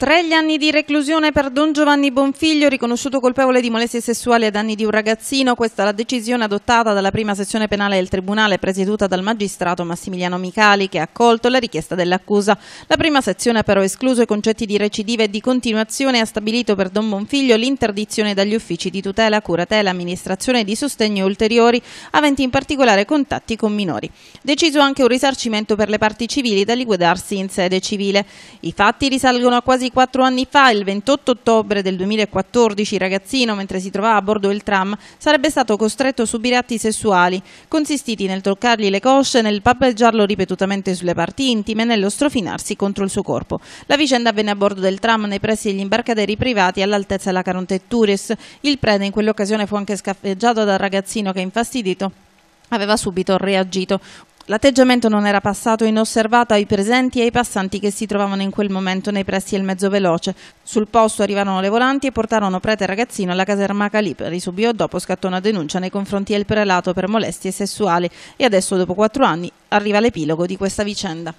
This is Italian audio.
Tre gli anni di reclusione per Don Giovanni Bonfiglio, riconosciuto colpevole di molestie sessuali a danni di un ragazzino. Questa è la decisione adottata dalla prima sessione penale del Tribunale, presieduta dal magistrato Massimiliano Micali, che ha accolto la richiesta dell'accusa. La prima sezione ha però escluso i concetti di recidiva e di continuazione e ha stabilito per Don Bonfiglio l'interdizione dagli uffici di tutela, curatela, amministrazione e di sostegno ulteriori, aventi in particolare contatti con minori. Deciso anche un risarcimento per le parti civili da liquidarsi in sede civile. I fatti risalgono a quasi quattro anni fa, il 28 ottobre del 2014, il ragazzino, mentre si trovava a bordo del tram, sarebbe stato costretto a subire atti sessuali, consistiti nel toccargli le cosce, nel pappeggiarlo ripetutamente sulle parti intime e nello strofinarsi contro il suo corpo. La vicenda avvenne a bordo del tram nei pressi degli imbarcaderi privati all'altezza della Caronte Turis. Il prete in quell'occasione fu anche scaffeggiato dal ragazzino che, infastidito, aveva subito reagito. L'atteggiamento non era passato inosservato ai presenti e ai passanti che si trovavano in quel momento nei pressi del mezzo veloce. Sul posto arrivarono le volanti e portarono prete e ragazzino alla caserma Calipari. Subito dopo scattò una denuncia nei confronti del prelato per molestie sessuali e adesso dopo quattro anni arriva l'epilogo di questa vicenda.